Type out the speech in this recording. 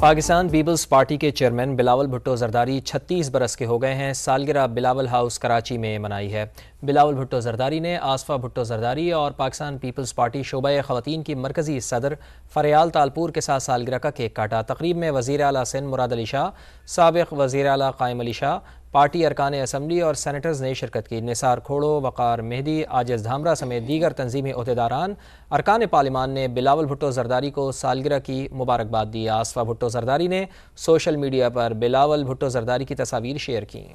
पाकिस्तान पीपल्स पार्टी के चेयरमैन बिलावल भुट्टो जरदारी 36 बरस के हो गए हैं सालगिरह बिलावल हाउस कराची में मनाई है बिलावल भुट्टो जरदारी ने आसफा भुट्टो जरदारी और पाकिस्तान पीपल्स पार्टी शोबा ख़वान की मरकज़ी सदर फरयाल तालपुर के साथ सालगिरह का केक काटा तकरीब में वजीर अला सिंध मुराद अली शाह सबक वज़ी अला कायम अली शाह पार्टी अरकान असम्बली और सैनिटर्स ने शिरकत की निसार खोड़ो वक़ार मेहदी आजिज धामरा समेत दीगर तनजीमी अहदेदारान अरकान पार्लिमान ने बिलावल भुट्टो जरदारी को सालगिरह की मुबारकबाद दी आसफा भुट्टो जरदारी ने सोशल मीडिया पर बिलावल भुट्टो जरदारी की तस्वीर शेयर की